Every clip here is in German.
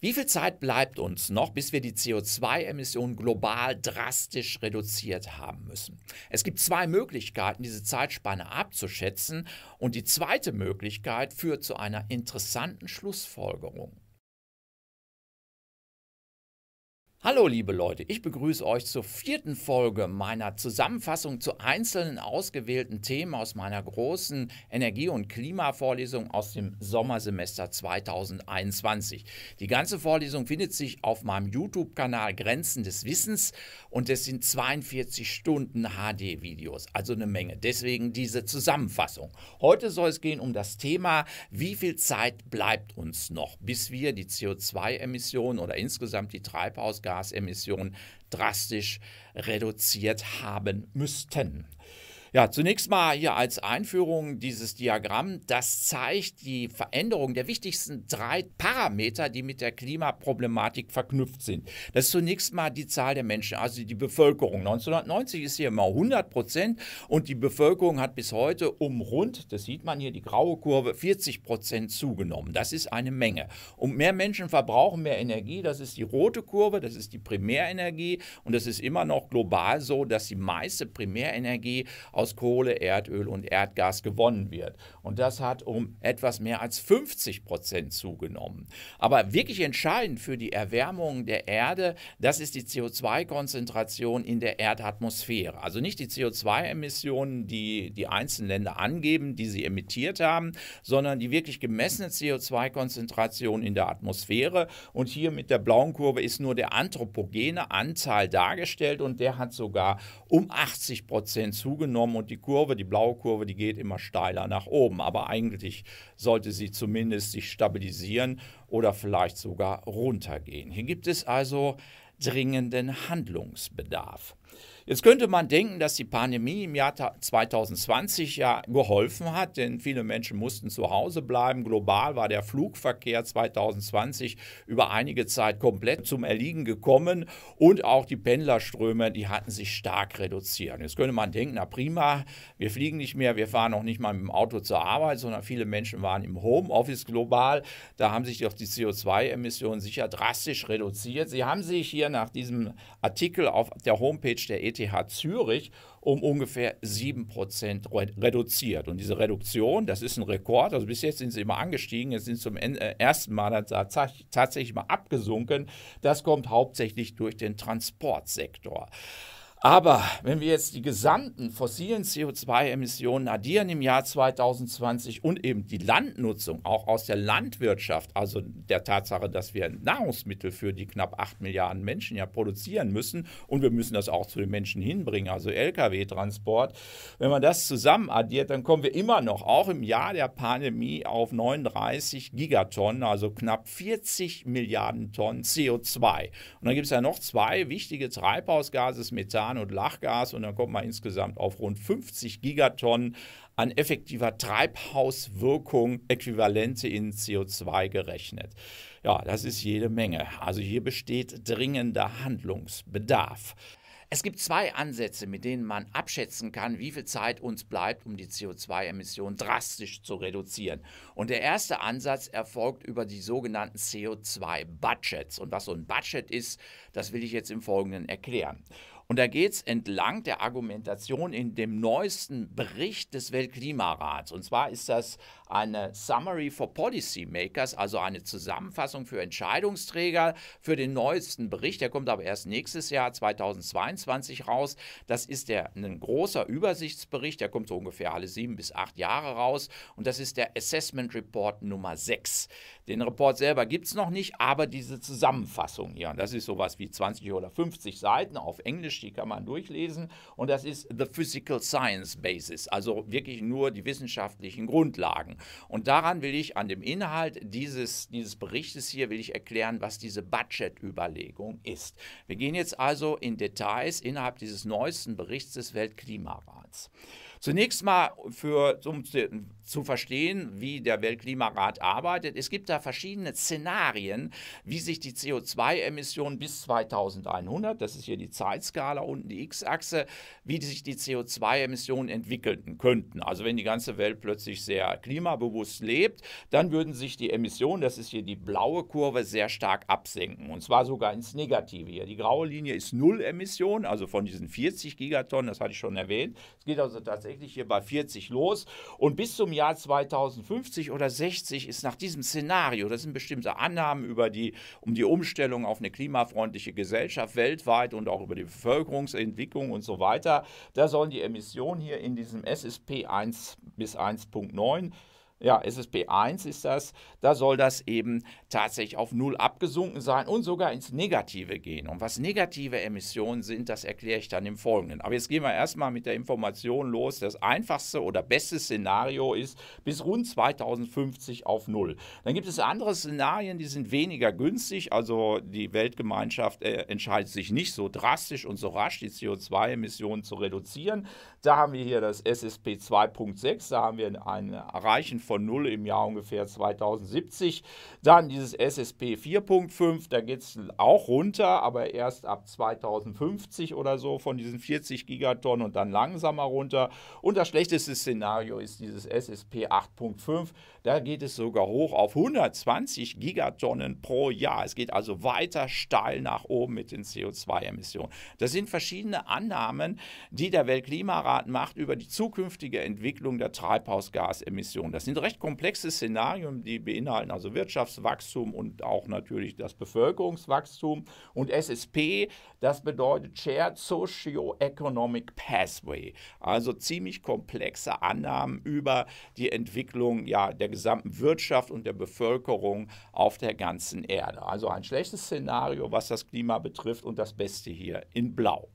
Wie viel Zeit bleibt uns noch, bis wir die CO2-Emissionen global drastisch reduziert haben müssen? Es gibt zwei Möglichkeiten, diese Zeitspanne abzuschätzen und die zweite Möglichkeit führt zu einer interessanten Schlussfolgerung. Hallo liebe Leute, ich begrüße euch zur vierten Folge meiner Zusammenfassung zu einzelnen ausgewählten Themen aus meiner großen Energie- und Klimavorlesung aus dem Sommersemester 2021. Die ganze Vorlesung findet sich auf meinem YouTube-Kanal Grenzen des Wissens und es sind 42 Stunden HD-Videos, also eine Menge. Deswegen diese Zusammenfassung. Heute soll es gehen um das Thema, wie viel Zeit bleibt uns noch, bis wir die CO2-Emissionen oder insgesamt die Treibhausgase Treibhausgasemissionen drastisch reduziert haben müssten. Ja, zunächst mal hier als Einführung dieses Diagramm. Das zeigt die Veränderung der wichtigsten drei Parameter, die mit der Klimaproblematik verknüpft sind. Das ist zunächst mal die Zahl der Menschen, also die Bevölkerung. 1990 ist hier immer 100 Prozent und die Bevölkerung hat bis heute um rund, das sieht man hier, die graue Kurve, 40 Prozent zugenommen. Das ist eine Menge. Und mehr Menschen verbrauchen mehr Energie. Das ist die rote Kurve, das ist die Primärenergie und das ist immer noch global so, dass die meiste Primärenergie aus Kohle, Erdöl und Erdgas gewonnen wird. Und das hat um etwas mehr als 50 Prozent zugenommen. Aber wirklich entscheidend für die Erwärmung der Erde, das ist die CO2-Konzentration in der Erdatmosphäre. Also nicht die CO2-Emissionen, die die einzelnen Länder angeben, die sie emittiert haben, sondern die wirklich gemessene CO2-Konzentration in der Atmosphäre. Und hier mit der blauen Kurve ist nur der anthropogene Anteil dargestellt und der hat sogar um 80 Prozent zugenommen kommen und die Kurve, die blaue Kurve, die geht immer steiler nach oben. Aber eigentlich sollte sie zumindest sich stabilisieren oder vielleicht sogar runtergehen. Hier gibt es also dringenden Handlungsbedarf. Jetzt könnte man denken, dass die Pandemie im Jahr 2020 ja geholfen hat, denn viele Menschen mussten zu Hause bleiben. Global war der Flugverkehr 2020 über einige Zeit komplett zum Erliegen gekommen und auch die Pendlerströme, die hatten sich stark reduziert. Jetzt könnte man denken, na prima, wir fliegen nicht mehr, wir fahren auch nicht mal mit dem Auto zur Arbeit, sondern viele Menschen waren im Homeoffice global. Da haben sich doch die CO2-Emissionen sicher drastisch reduziert. Sie haben sich hier nach diesem Artikel auf der Homepage der ETH ETH Zürich um ungefähr 7% reduziert. Und diese Reduktion, das ist ein Rekord. Also bis jetzt sind sie immer angestiegen, jetzt sind sie zum äh, ersten Mal tatsächlich mal abgesunken. Das kommt hauptsächlich durch den Transportsektor. Aber wenn wir jetzt die gesamten fossilen CO2-Emissionen addieren im Jahr 2020 und eben die Landnutzung auch aus der Landwirtschaft, also der Tatsache, dass wir Nahrungsmittel für die knapp 8 Milliarden Menschen ja produzieren müssen und wir müssen das auch zu den Menschen hinbringen, also Lkw-Transport, wenn man das zusammen addiert, dann kommen wir immer noch, auch im Jahr der Pandemie, auf 39 Gigatonnen, also knapp 40 Milliarden Tonnen CO2. Und dann gibt es ja noch zwei wichtige Treibhausgases, Methan Methan und Lachgas und dann kommt man insgesamt auf rund 50 Gigatonnen an effektiver Treibhauswirkung Äquivalente in CO2 gerechnet. Ja, das ist jede Menge. Also hier besteht dringender Handlungsbedarf. Es gibt zwei Ansätze, mit denen man abschätzen kann, wie viel Zeit uns bleibt, um die CO2-Emissionen drastisch zu reduzieren. Und der erste Ansatz erfolgt über die sogenannten CO2-Budgets. Und was so ein Budget ist, das will ich jetzt im Folgenden erklären. Und da geht es entlang der Argumentation in dem neuesten Bericht des Weltklimarats. Und zwar ist das eine Summary for Policymakers, also eine Zusammenfassung für Entscheidungsträger für den neuesten Bericht. Der kommt aber erst nächstes Jahr 2022 raus. Das ist der, ein großer Übersichtsbericht, der kommt so ungefähr alle sieben bis acht Jahre raus. Und das ist der Assessment Report Nummer 6. Den Report selber gibt es noch nicht, aber diese Zusammenfassung hier, und das ist sowas wie 20 oder 50 Seiten auf Englisch, die kann man durchlesen. Und das ist The Physical Science Basis, also wirklich nur die wissenschaftlichen Grundlagen. Und daran will ich, an dem Inhalt dieses, dieses Berichtes hier, will ich erklären, was diese Budget-Überlegung ist. Wir gehen jetzt also in Details innerhalb dieses neuesten Berichts des Weltklimarats. Zunächst mal, für, um zu, zu verstehen, wie der Weltklimarat arbeitet, es gibt da verschiedene Szenarien, wie sich die CO2-Emissionen bis 2100, das ist hier die Zeitskala unten, die X-Achse, wie sich die CO2-Emissionen entwickeln könnten. Also wenn die ganze Welt plötzlich sehr klimabewusst lebt, dann würden sich die Emissionen, das ist hier die blaue Kurve, sehr stark absenken. Und zwar sogar ins Negative hier. Die graue Linie ist Null emission also von diesen 40 Gigatonnen, das hatte ich schon erwähnt. Es geht also tatsächlich tatsächlich hier bei 40 los. Und bis zum Jahr 2050 oder 60 ist nach diesem Szenario, das sind bestimmte Annahmen über die, um die Umstellung auf eine klimafreundliche Gesellschaft weltweit und auch über die Bevölkerungsentwicklung und so weiter, da sollen die Emissionen hier in diesem SSP 1 bis 1.9 ja, SSB 1 ist das, da soll das eben tatsächlich auf Null abgesunken sein und sogar ins Negative gehen. Und was negative Emissionen sind, das erkläre ich dann im Folgenden. Aber jetzt gehen wir erstmal mit der Information los. Das einfachste oder beste Szenario ist bis rund 2050 auf Null. Dann gibt es andere Szenarien, die sind weniger günstig. Also die Weltgemeinschaft äh, entscheidet sich nicht so drastisch und so rasch, die CO2-Emissionen zu reduzieren. Da haben wir hier das SSP 2.6, da haben wir einen erreichen von null im Jahr ungefähr 2070. Dann dieses SSP 4.5, da geht es auch runter, aber erst ab 2050 oder so von diesen 40 Gigatonnen und dann langsamer runter. Und das schlechteste Szenario ist dieses SSP 8.5. Da geht es sogar hoch auf 120 Gigatonnen pro Jahr. Es geht also weiter steil nach oben mit den CO2-Emissionen. Das sind verschiedene Annahmen, die der Weltklimarat macht über die zukünftige Entwicklung der Treibhausgasemissionen. Das sind recht komplexes Szenarium, die beinhalten also Wirtschaftswachstum und auch natürlich das Bevölkerungswachstum. Und SSP, das bedeutet Shared Socioeconomic Pathway, also ziemlich komplexe Annahmen über die Entwicklung ja, der gesamten Wirtschaft und der Bevölkerung auf der ganzen Erde. Also ein schlechtes Szenario, was das Klima betrifft und das Beste hier in Blau.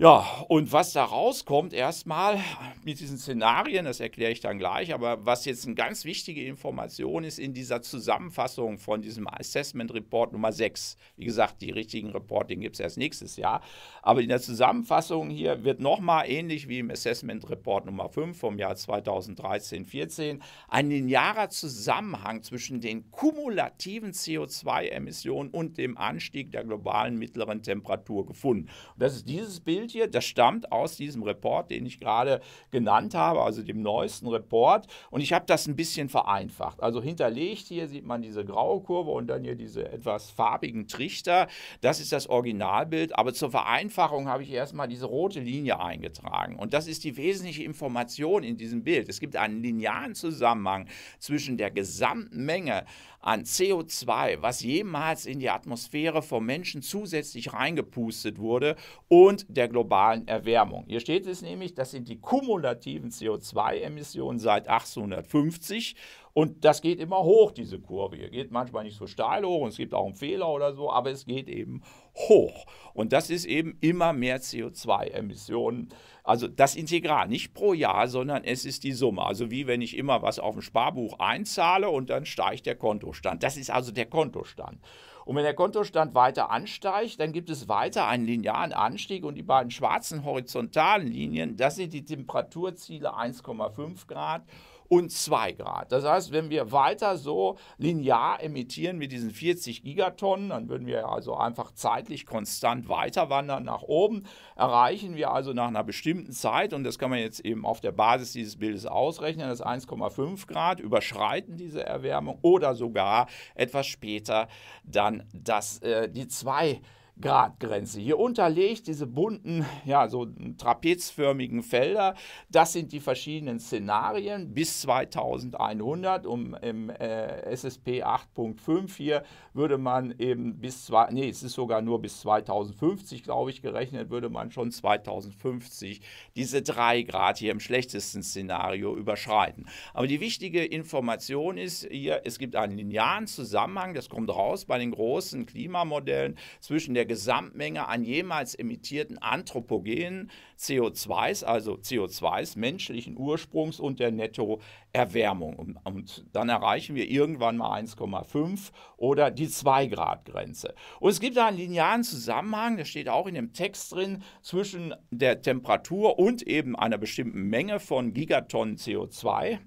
Ja, und was da rauskommt erstmal mit diesen Szenarien, das erkläre ich dann gleich, aber was jetzt eine ganz wichtige Information ist in dieser Zusammenfassung von diesem Assessment Report Nummer 6. Wie gesagt, die richtigen Reporting gibt es erst nächstes Jahr, aber in der Zusammenfassung hier wird nochmal ähnlich wie im Assessment Report Nummer 5 vom Jahr 2013-14 ein linearer Zusammenhang zwischen den kumulativen CO2-Emissionen und dem Anstieg der globalen mittleren Temperatur gefunden. Und das ist dieses Bild, Bild hier, das stammt aus diesem Report, den ich gerade genannt habe, also dem neuesten Report. Und ich habe das ein bisschen vereinfacht. Also hinterlegt hier sieht man diese graue Kurve und dann hier diese etwas farbigen Trichter. Das ist das Originalbild. Aber zur Vereinfachung habe ich erstmal diese rote Linie eingetragen. Und das ist die wesentliche Information in diesem Bild. Es gibt einen linearen Zusammenhang zwischen der Gesamtmenge an CO2, was jemals in die Atmosphäre vom Menschen zusätzlich reingepustet wurde, und der globalen globalen Erwärmung. Hier steht es nämlich, das sind die kumulativen CO2-Emissionen seit 1850 und das geht immer hoch, diese Kurve. Hier geht manchmal nicht so steil hoch und es gibt auch einen Fehler oder so, aber es geht eben hoch. Und das ist eben immer mehr CO2-Emissionen. Also das Integral, nicht pro Jahr, sondern es ist die Summe. Also wie wenn ich immer was auf dem Sparbuch einzahle und dann steigt der Kontostand. Das ist also der Kontostand. Und wenn der Kontostand weiter ansteigt, dann gibt es weiter einen linearen Anstieg und die beiden schwarzen horizontalen Linien, das sind die Temperaturziele 1,5 Grad und 2 Grad. Das heißt, wenn wir weiter so linear emittieren mit diesen 40 Gigatonnen, dann würden wir also einfach zeitlich konstant weiter wandern nach oben, erreichen wir also nach einer bestimmten Zeit, und das kann man jetzt eben auf der Basis dieses Bildes ausrechnen, dass 1,5 Grad überschreiten diese Erwärmung oder sogar etwas später dann das, äh, die 2 Grad. Grad Grenze. Hier unterlegt diese bunten, ja, so trapezförmigen Felder, das sind die verschiedenen Szenarien bis 2100. Um im äh, SSP 8.5 hier würde man eben bis, zwei, nee, es ist sogar nur bis 2050, glaube ich, gerechnet, würde man schon 2050 diese 3 Grad hier im schlechtesten Szenario überschreiten. Aber die wichtige Information ist hier, es gibt einen linearen Zusammenhang, das kommt raus bei den großen Klimamodellen zwischen der Gesamtmenge an jemals emittierten anthropogenen CO2s, also CO2s menschlichen Ursprungs und der Nettoerwärmung. Und, und dann erreichen wir irgendwann mal 1,5 oder die 2-Grad-Grenze. Und es gibt einen linearen Zusammenhang, der steht auch in dem Text drin, zwischen der Temperatur und eben einer bestimmten Menge von Gigatonnen CO2.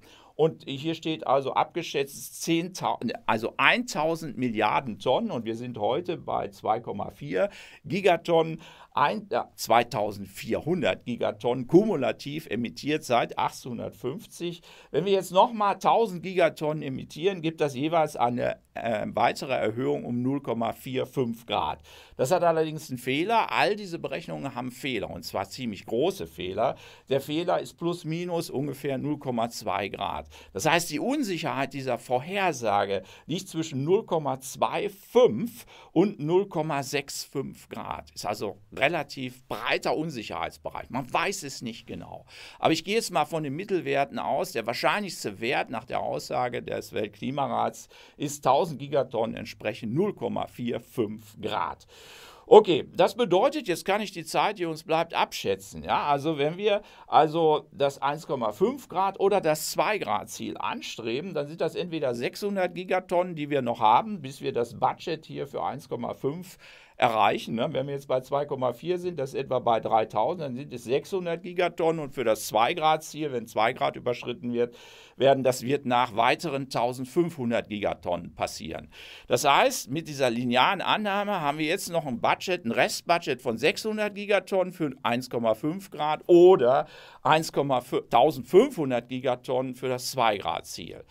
Und hier steht also abgeschätzt 10, also 1000 Milliarden Tonnen und wir sind heute bei 2,4 Gigatonnen ein, ja, 2400 Gigatonnen kumulativ emittiert seit 1850. Wenn wir jetzt nochmal 1000 Gigatonnen emittieren, gibt das jeweils eine äh, weitere Erhöhung um 0,45 Grad. Das hat allerdings einen Fehler. All diese Berechnungen haben Fehler und zwar ziemlich große Fehler. Der Fehler ist plus minus ungefähr 0,2 Grad. Das heißt, die Unsicherheit dieser Vorhersage liegt zwischen 0,25 und 0,65 Grad. Ist also relativ breiter Unsicherheitsbereich. Man weiß es nicht genau. Aber ich gehe jetzt mal von den Mittelwerten aus. Der wahrscheinlichste Wert nach der Aussage des Weltklimarats ist 1000 Gigatonnen entsprechend 0,45 Grad. Okay, das bedeutet, jetzt kann ich die Zeit, die uns bleibt, abschätzen. Ja, also wenn wir also das 1,5 Grad oder das 2 Grad Ziel anstreben, dann sind das entweder 600 Gigatonnen, die wir noch haben, bis wir das Budget hier für 1,5 erreichen. Ne? Wenn wir jetzt bei 2,4 sind, das ist etwa bei 3000, dann sind es 600 Gigatonnen und für das 2-Grad-Ziel, wenn 2 Grad überschritten wird, werden, das wird nach weiteren 1500 Gigatonnen passieren. Das heißt, mit dieser linearen Annahme haben wir jetzt noch ein Budget, ein Restbudget von 600 Gigatonnen für 1,5 Grad oder 1,500 Gigatonnen für das 2-Grad-Ziel.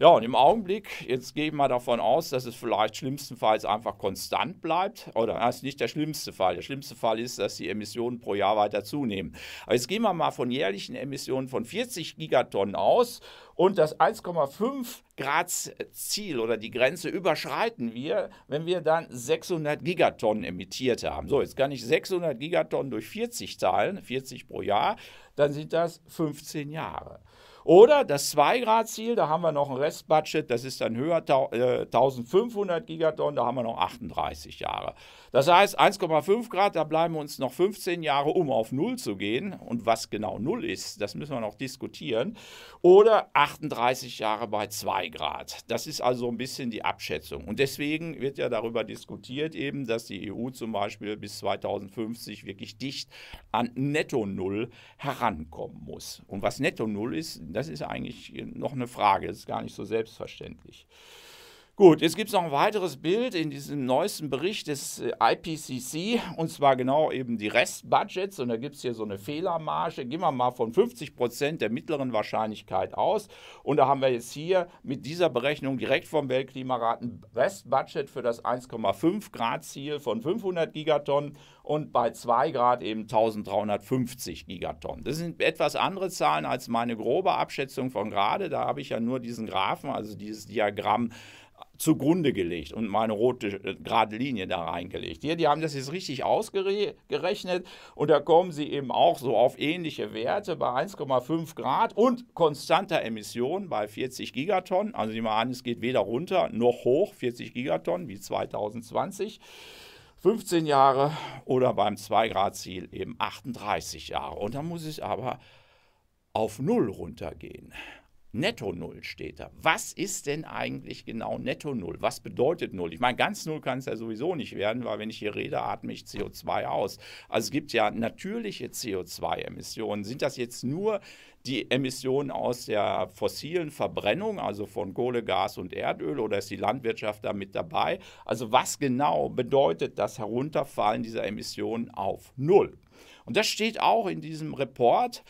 Ja, und im Augenblick, jetzt gehe ich mal davon aus, dass es vielleicht schlimmstenfalls einfach konstant bleibt. Oder das ist nicht der schlimmste Fall. Der schlimmste Fall ist, dass die Emissionen pro Jahr weiter zunehmen. Aber jetzt gehen wir mal von jährlichen Emissionen von 40 Gigatonnen aus und das 1,5 Grad Ziel oder die Grenze überschreiten wir, wenn wir dann 600 Gigatonnen emittiert haben. So, jetzt kann ich 600 Gigatonnen durch 40 zahlen, 40 pro Jahr, dann sind das 15 Jahre. Oder das 2-Grad-Ziel, da haben wir noch ein Restbudget, das ist dann höher, 1500 äh, Gigatonnen, da haben wir noch 38 Jahre. Das heißt, 1,5 Grad, da bleiben uns noch 15 Jahre, um auf Null zu gehen. Und was genau Null ist, das müssen wir noch diskutieren. Oder 38 Jahre bei 2 Grad. Das ist also ein bisschen die Abschätzung. Und deswegen wird ja darüber diskutiert, eben, dass die EU zum Beispiel bis 2050 wirklich dicht an Netto Null herankommen muss. Und was Netto Null ist, das ist eigentlich noch eine Frage, das ist gar nicht so selbstverständlich. Gut, jetzt gibt es noch ein weiteres Bild in diesem neuesten Bericht des äh, IPCC und zwar genau eben die Restbudgets und da gibt es hier so eine Fehlermarge. Gehen wir mal von 50 Prozent der mittleren Wahrscheinlichkeit aus und da haben wir jetzt hier mit dieser Berechnung direkt vom Weltklimarat ein Restbudget für das 1,5 Grad Ziel von 500 Gigatonnen und bei 2 Grad eben 1350 Gigatonnen. Das sind etwas andere Zahlen als meine grobe Abschätzung von gerade. Da habe ich ja nur diesen Graphen, also dieses Diagramm zugrunde gelegt und meine rote äh, gerade Linie da reingelegt. Hier, die haben das jetzt richtig ausgerechnet und da kommen sie eben auch so auf ähnliche Werte bei 1,5 Grad und konstanter Emission bei 40 Gigatonnen. Also sie wir es geht weder runter noch hoch, 40 Gigatonnen wie 2020. 15 Jahre oder beim 2-Grad-Ziel eben 38 Jahre. Und dann muss es aber auf Null runtergehen. Netto Null steht da. Was ist denn eigentlich genau Netto Null? Was bedeutet Null? Ich meine, ganz Null kann es ja sowieso nicht werden, weil wenn ich hier rede, atme ich CO2 aus. Also es gibt ja natürliche CO2-Emissionen. Sind das jetzt nur die Emissionen aus der fossilen Verbrennung, also von Kohle, Gas und Erdöl, oder ist die Landwirtschaft da mit dabei? Also was genau bedeutet das Herunterfallen dieser Emissionen auf Null? Und das steht auch in diesem Report.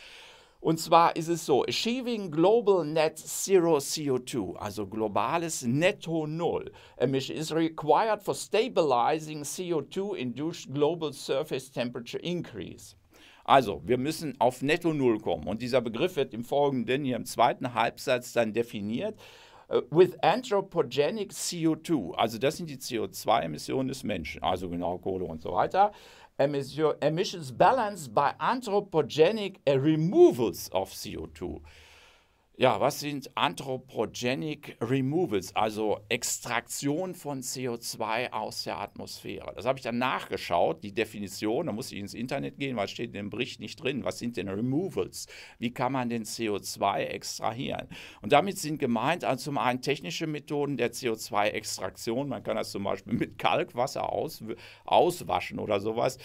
Und zwar ist es so, Achieving Global Net Zero CO2, also globales Netto Null Emission is required for stabilizing CO2-induced global surface temperature increase. Also, wir müssen auf Netto Null kommen. Und dieser Begriff wird im folgenden, hier im zweiten Halbsatz dann definiert. Äh, with anthropogenic CO2, also das sind die CO2-Emissionen des Menschen, also genau Kohle und so weiter. emissions balance by anthropogenic uh, removals of CO2. Ja, was sind Anthropogenic Removals, also Extraktion von CO2 aus der Atmosphäre? Das habe ich dann nachgeschaut, die Definition, da muss ich ins Internet gehen, weil es steht in dem Bericht nicht drin. Was sind denn Removals? Wie kann man den CO2 extrahieren? Und damit sind gemeint also zum einen technische Methoden der CO2-Extraktion, man kann das zum Beispiel mit Kalkwasser aus, auswaschen oder sowas.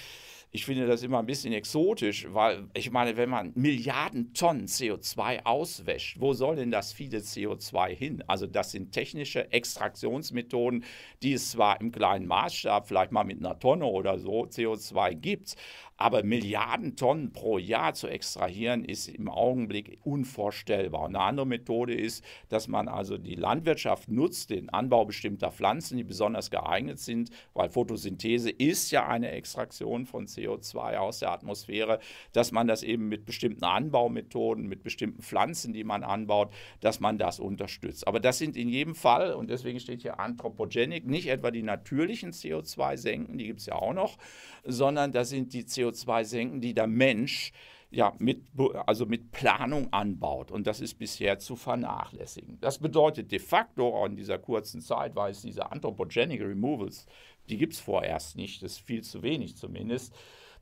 Ich finde das immer ein bisschen exotisch, weil ich meine, wenn man Milliarden Tonnen CO2 auswäscht, wo soll denn das viele CO2 hin? Also das sind technische Extraktionsmethoden, die es zwar im kleinen Maßstab vielleicht mal mit einer Tonne oder so CO2 gibt, aber Milliarden Tonnen pro Jahr zu extrahieren, ist im Augenblick unvorstellbar. eine andere Methode ist, dass man also die Landwirtschaft nutzt, den Anbau bestimmter Pflanzen, die besonders geeignet sind, weil Photosynthese ist ja eine Extraktion von CO2 aus der Atmosphäre, dass man das eben mit bestimmten Anbaumethoden, mit bestimmten Pflanzen, die man anbaut, dass man das unterstützt. Aber das sind in jedem Fall, und deswegen steht hier Anthropogenic, nicht etwa die natürlichen CO2-Senken, die gibt es ja auch noch, sondern das sind die CO2 CO2 senken, die der Mensch ja, mit, also mit Planung anbaut. Und das ist bisher zu vernachlässigen. Das bedeutet de facto, auch in dieser kurzen Zeit, weil es diese Anthropogenic Removals, die gibt es vorerst nicht, das ist viel zu wenig zumindest.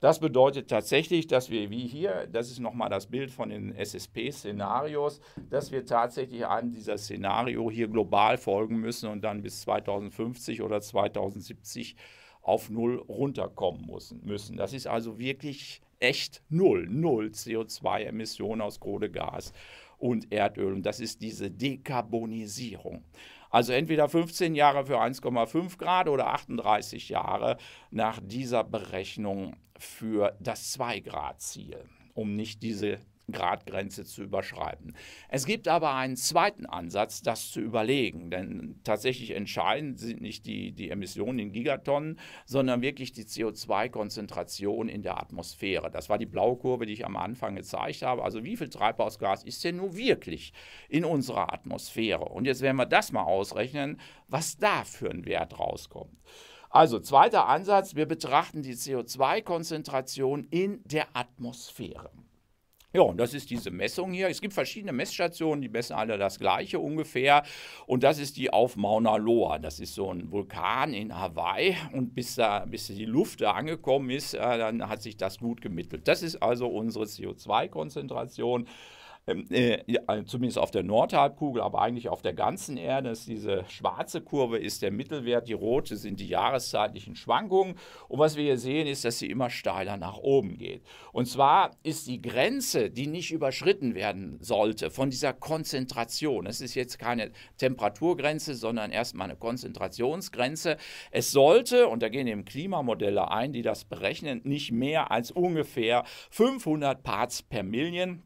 Das bedeutet tatsächlich, dass wir wie hier, das ist nochmal das Bild von den SSP-Szenarios, dass wir tatsächlich einem dieser Szenario hier global folgen müssen und dann bis 2050 oder 2070 auf Null runterkommen müssen. Das ist also wirklich echt Null, Null CO2-Emissionen aus Kohle, Gas und Erdöl. Und das ist diese Dekarbonisierung. Also entweder 15 Jahre für 1,5 Grad oder 38 Jahre nach dieser Berechnung für das 2-Grad-Ziel, um nicht diese Gradgrenze zu überschreiten. Es gibt aber einen zweiten Ansatz, das zu überlegen, denn tatsächlich entscheidend sind nicht die, die Emissionen in Gigatonnen, sondern wirklich die CO2-Konzentration in der Atmosphäre. Das war die blaue Kurve, die ich am Anfang gezeigt habe. Also wie viel Treibhausgas ist denn nun wirklich in unserer Atmosphäre? Und jetzt werden wir das mal ausrechnen, was da für ein Wert rauskommt. Also zweiter Ansatz, wir betrachten die CO2-Konzentration in der Atmosphäre. Ja, und das ist diese Messung hier. Es gibt verschiedene Messstationen, die messen alle das gleiche ungefähr. Und das ist die auf Mauna Loa. Das ist so ein Vulkan in Hawaii. Und bis, da, bis die Luft da angekommen ist, äh, dann hat sich das gut gemittelt. Das ist also unsere CO2-Konzentration. Ähm, äh, also zumindest auf der Nordhalbkugel, aber eigentlich auf der ganzen Erde, ist diese schwarze Kurve ist der Mittelwert, die rote sind die jahreszeitlichen Schwankungen. Und was wir hier sehen, ist, dass sie immer steiler nach oben geht. Und zwar ist die Grenze, die nicht überschritten werden sollte, von dieser Konzentration, das ist jetzt keine Temperaturgrenze, sondern erstmal eine Konzentrationsgrenze. Es sollte, und da gehen eben Klimamodelle ein, die das berechnen, nicht mehr als ungefähr 500 Parts per Million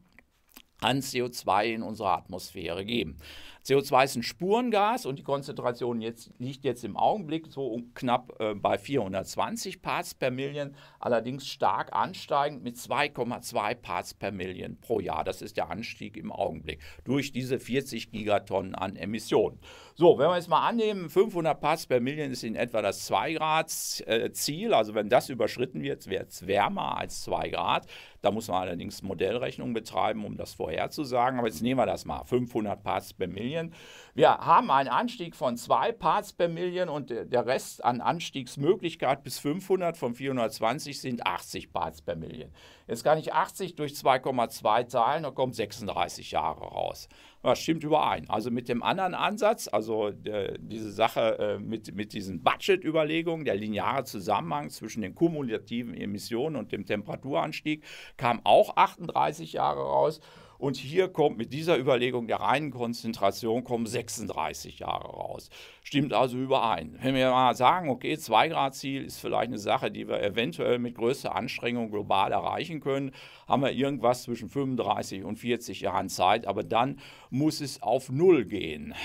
an CO2 in unserer Atmosphäre geben. CO2 ist ein Spurengas und die Konzentration jetzt, liegt jetzt im Augenblick so knapp äh, bei 420 Parts per Million, allerdings stark ansteigend mit 2,2 Parts per Million pro Jahr. Das ist der Anstieg im Augenblick durch diese 40 Gigatonnen an Emissionen. So, wenn wir jetzt mal annehmen, 500 Parts per Million ist in etwa das 2 Grad Ziel. Also wenn das überschritten wird, wird es wärmer als 2 Grad. Da muss man allerdings Modellrechnungen betreiben, um das vorherzusagen. Aber jetzt nehmen wir das mal, 500 Parts per Million. Wir haben einen Anstieg von zwei Parts per Million und der Rest an Anstiegsmöglichkeit bis 500 von 420 sind 80 Parts per Million. Jetzt kann ich 80 durch 2,2 teilen, da kommen 36 Jahre raus. Das stimmt überein. Also mit dem anderen Ansatz, also der, äh, diese Sache äh, mit, mit diesen Budget-Überlegungen, der lineare Zusammenhang zwischen den kumulativen Emissionen und dem Temperaturanstieg, kam auch 38 Jahre raus. Und hier kommt mit dieser Überlegung der reinen Konzentration kommen 36 Jahre raus. Stimmt also überein. Wenn wir mal sagen, okay, 2-Grad-Ziel ist vielleicht eine Sache, die wir eventuell mit größter Anstrengung global erreichen können, haben wir irgendwas zwischen 35 und 40 Jahren Zeit, aber dann muss es auf Null gehen.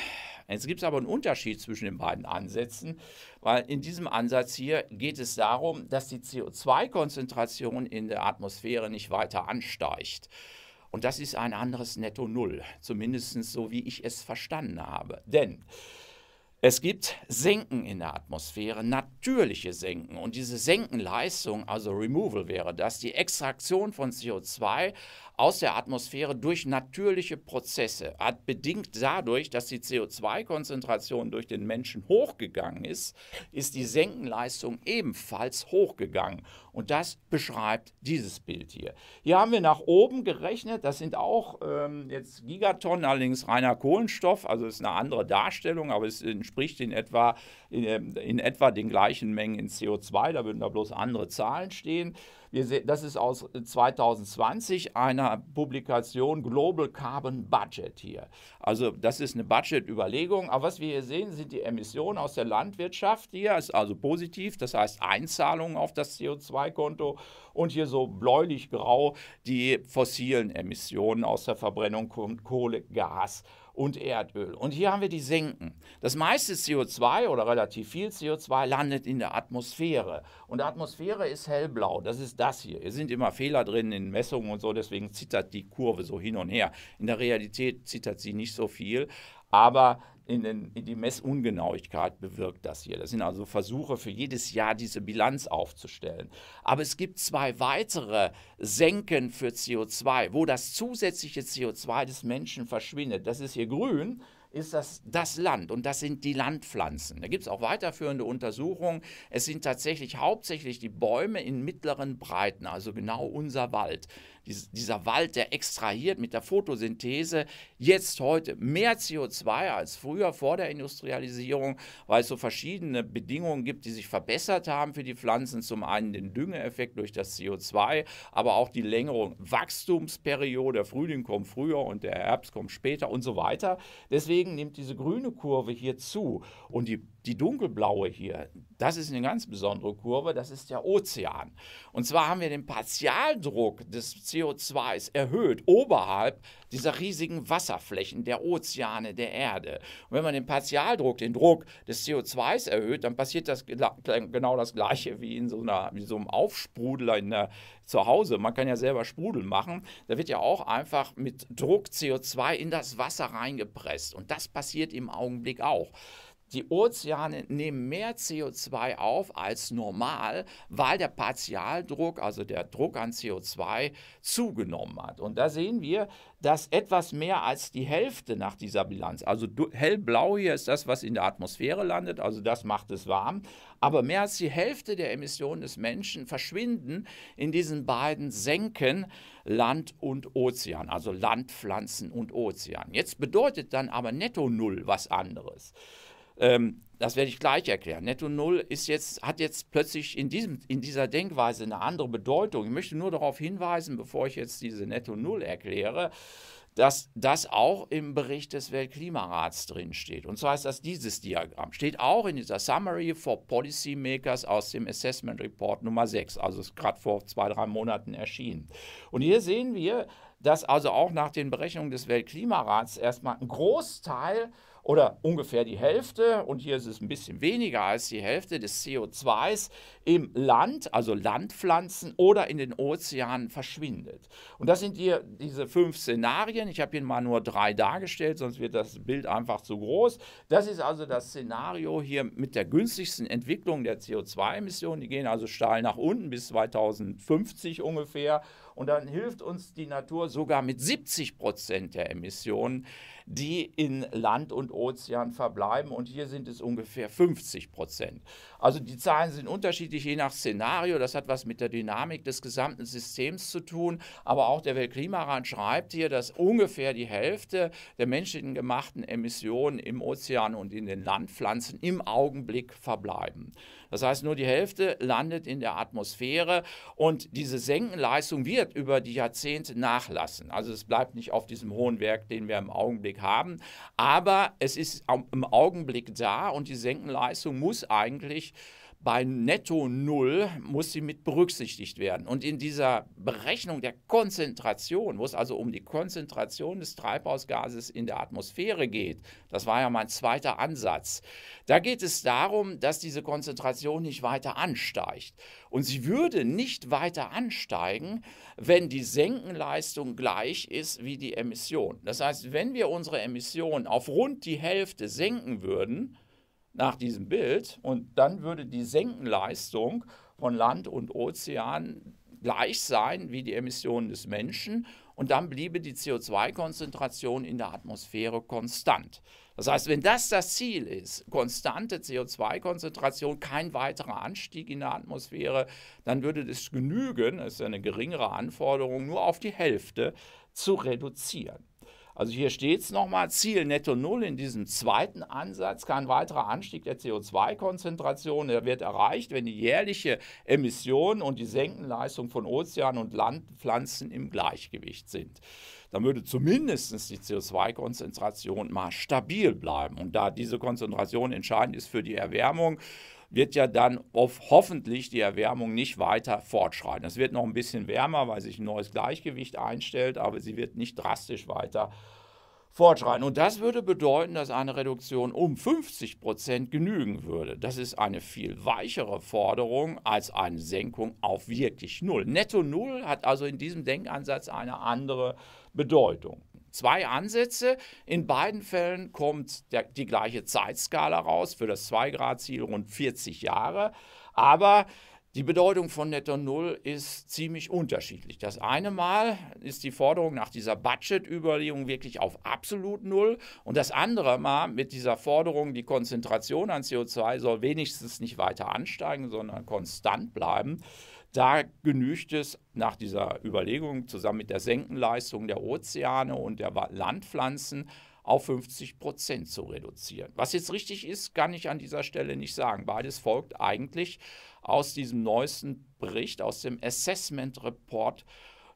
Jetzt gibt es aber einen Unterschied zwischen den beiden Ansätzen, weil in diesem Ansatz hier geht es darum, dass die CO2-Konzentration in der Atmosphäre nicht weiter ansteigt. Und das ist ein anderes Netto Null, zumindest so wie ich es verstanden habe. Denn es gibt Senken in der Atmosphäre, natürliche Senken. Und diese Senkenleistung, also Removal wäre das, die Extraktion von CO2 aus der Atmosphäre durch natürliche Prozesse, hat bedingt dadurch, dass die CO2-Konzentration durch den Menschen hochgegangen ist, ist die Senkenleistung ebenfalls hochgegangen. Und das beschreibt dieses Bild hier. Hier haben wir nach oben gerechnet, das sind auch ähm, jetzt Gigatonnen, allerdings reiner Kohlenstoff, also ist eine andere Darstellung, aber es entspricht in etwa, in, ähm, in etwa den gleichen Mengen in CO2, da würden da bloß andere Zahlen stehen sehen, das ist aus 2020 äh, einer Publikation Global Carbon Budget hier. Also das ist eine Budgetüberlegung. Aber was wir hier sehen, sind die Emissionen aus der Landwirtschaft. Hier ist also positiv, das heißt Einzahlungen auf das CO2-Konto und hier so bläulich-grau die fossilen Emissionen aus der Verbrennung von Kohle, Gas und Erdöl. Und hier haben wir die Senken. Das meiste CO2 oder relativ viel CO2 landet in der Atmosphäre. Und die Atmosphäre ist hellblau. Das ist das hier. Hier sind immer Fehler drin in Messungen und so, deswegen zittert die Kurve so hin und her. In der Realität zittert sie nicht so viel. Aber in, den, in, die Messungenauigkeit bewirkt das hier. Das sind also Versuche für jedes Jahr diese Bilanz aufzustellen. Aber es gibt zwei weitere Senken für CO2, wo das zusätzliche CO2 des Menschen verschwindet. Das ist hier grün ist das das Land und das sind die Landpflanzen. Da gibt es auch weiterführende Untersuchungen. Es sind tatsächlich hauptsächlich die Bäume in mittleren Breiten, also genau unser Wald dieser Wald, der extrahiert mit der Photosynthese jetzt heute mehr CO2 als früher vor der Industrialisierung, weil es so verschiedene Bedingungen gibt, die sich verbessert haben für die Pflanzen. Zum einen den Düngeeffekt durch das CO2, aber auch die Längerung Wachstumsperiode. Der Frühling kommt früher und der Herbst kommt später und so weiter. Deswegen nimmt diese grüne Kurve hier zu und die die dunkelblaue hier, das ist eine ganz besondere Kurve, das ist der Ozean. Und zwar haben wir den Partialdruck des co 2 erhöht oberhalb dieser riesigen Wasserflächen der Ozeane der Erde. Und wenn man den Partialdruck, den Druck des co 2 erhöht, dann passiert das genau das gleiche wie in so, einer, wie so einem Aufsprudler in der, zu Hause. Man kann ja selber Sprudel machen. Da wird ja auch einfach mit Druck CO2 in das Wasser reingepresst. Und das passiert im Augenblick auch. Die Ozeane nehmen mehr CO2 auf als normal, weil der Partialdruck, also der Druck an CO2, zugenommen hat. Und da sehen wir, dass etwas mehr als die Hälfte nach dieser Bilanz, also hellblau hier ist das, was in der Atmosphäre landet, also das macht es warm, aber mehr als die Hälfte der Emissionen des Menschen verschwinden in diesen beiden Senken Land und Ozean, also Land, Pflanzen und Ozean. Jetzt bedeutet dann aber netto Null was anderes. Ähm, das werde ich gleich erklären. Netto Null ist jetzt, hat jetzt plötzlich in, diesem, in dieser Denkweise eine andere Bedeutung. Ich möchte nur darauf hinweisen, bevor ich jetzt diese Netto Null erkläre, dass das auch im Bericht des Weltklimarats drinsteht. Und zwar ist das dieses Diagramm. Steht auch in dieser Summary for Policymakers aus dem Assessment Report Nummer 6. Also ist gerade vor zwei, drei Monaten erschienen. Und hier sehen wir, dass also auch nach den Berechnungen des Weltklimarats erstmal ein Großteil oder ungefähr die Hälfte, und hier ist es ein bisschen weniger als die Hälfte des CO2s im Land, also Landpflanzen oder in den Ozeanen verschwindet. Und das sind hier diese fünf Szenarien. Ich habe hier mal nur drei dargestellt, sonst wird das Bild einfach zu groß. Das ist also das Szenario hier mit der günstigsten Entwicklung der CO2-Emissionen. Die gehen also steil nach unten bis 2050 ungefähr. Und dann hilft uns die Natur sogar mit 70 Prozent der Emissionen die in Land und Ozean verbleiben. Und hier sind es ungefähr 50 Prozent. Also die Zahlen sind unterschiedlich je nach Szenario. Das hat was mit der Dynamik des gesamten Systems zu tun. Aber auch der Weltklimarat schreibt hier, dass ungefähr die Hälfte der menschlichen gemachten Emissionen im Ozean und in den Landpflanzen im Augenblick verbleiben. Das heißt, nur die Hälfte landet in der Atmosphäre und diese Senkenleistung wird über die Jahrzehnte nachlassen. Also es bleibt nicht auf diesem hohen Werk, den wir im Augenblick haben, aber es ist im Augenblick da und die Senkenleistung muss eigentlich bei Netto Null muss sie mit berücksichtigt werden. Und in dieser Berechnung der Konzentration, wo es also um die Konzentration des Treibhausgases in der Atmosphäre geht, das war ja mein zweiter Ansatz, da geht es darum, dass diese Konzentration nicht weiter ansteigt. Und sie würde nicht weiter ansteigen, wenn die Senkenleistung gleich ist wie die Emission. Das heißt, wenn wir unsere Emission auf rund die Hälfte senken würden, nach diesem Bild und dann würde die Senkenleistung von Land und Ozean gleich sein wie die Emissionen des Menschen und dann bliebe die CO2-Konzentration in der Atmosphäre konstant. Das heißt, wenn das das Ziel ist, konstante CO2-Konzentration, kein weiterer Anstieg in der Atmosphäre, dann würde es genügen, das ist eine geringere Anforderung, nur auf die Hälfte zu reduzieren. Also hier steht es nochmal, Ziel Netto Null in diesem zweiten Ansatz, kein weiterer Anstieg der CO2-Konzentration, wird erreicht, wenn die jährliche Emission und die Senkenleistung von Ozean und Landpflanzen im Gleichgewicht sind. Dann würde zumindest die CO2-Konzentration mal stabil bleiben. Und da diese Konzentration entscheidend ist für die Erwärmung, wird ja dann auf hoffentlich die Erwärmung nicht weiter fortschreiten. Es wird noch ein bisschen wärmer, weil sich ein neues Gleichgewicht einstellt, aber sie wird nicht drastisch weiter fortschreiten. Und das würde bedeuten, dass eine Reduktion um 50 Prozent genügen würde. Das ist eine viel weichere Forderung als eine Senkung auf wirklich Null. Netto Null hat also in diesem Denkansatz eine andere Bedeutung. Zwei Ansätze. In beiden Fällen kommt der, die gleiche Zeitskala raus für das 2-Grad-Ziel rund 40 Jahre. Aber die Bedeutung von Netto Null ist ziemlich unterschiedlich. Das eine Mal ist die Forderung nach dieser Budget-Überlegung wirklich auf absolut Null und das andere Mal mit dieser Forderung, die Konzentration an CO2 soll wenigstens nicht weiter ansteigen, sondern konstant bleiben. Da genügt es nach dieser Überlegung zusammen mit der Senkenleistung der Ozeane und der Landpflanzen auf 50 Prozent zu reduzieren. Was jetzt richtig ist, kann ich an dieser Stelle nicht sagen. Beides folgt eigentlich aus diesem neuesten Bericht, aus dem Assessment Report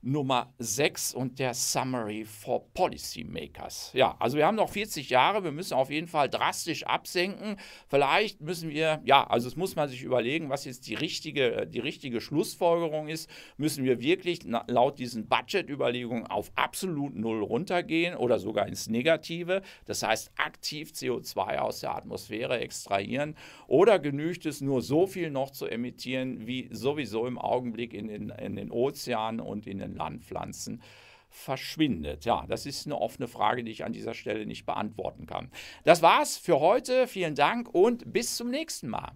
Nummer 6 und der Summary for Policymakers. Ja, also wir haben noch 40 Jahre, wir müssen auf jeden Fall drastisch absenken. Vielleicht müssen wir, ja, also es muss man sich überlegen, was jetzt die richtige, die richtige Schlussfolgerung ist. Müssen wir wirklich laut diesen Budget-Überlegungen auf absolut Null runtergehen oder sogar ins Negative? Das heißt, aktiv CO2 aus der Atmosphäre extrahieren oder genügt es nur so viel noch zu emittieren, wie sowieso im Augenblick in den, in den Ozeanen und in den Landpflanzen verschwindet? Ja, das ist eine offene Frage, die ich an dieser Stelle nicht beantworten kann. Das war's für heute. Vielen Dank und bis zum nächsten Mal.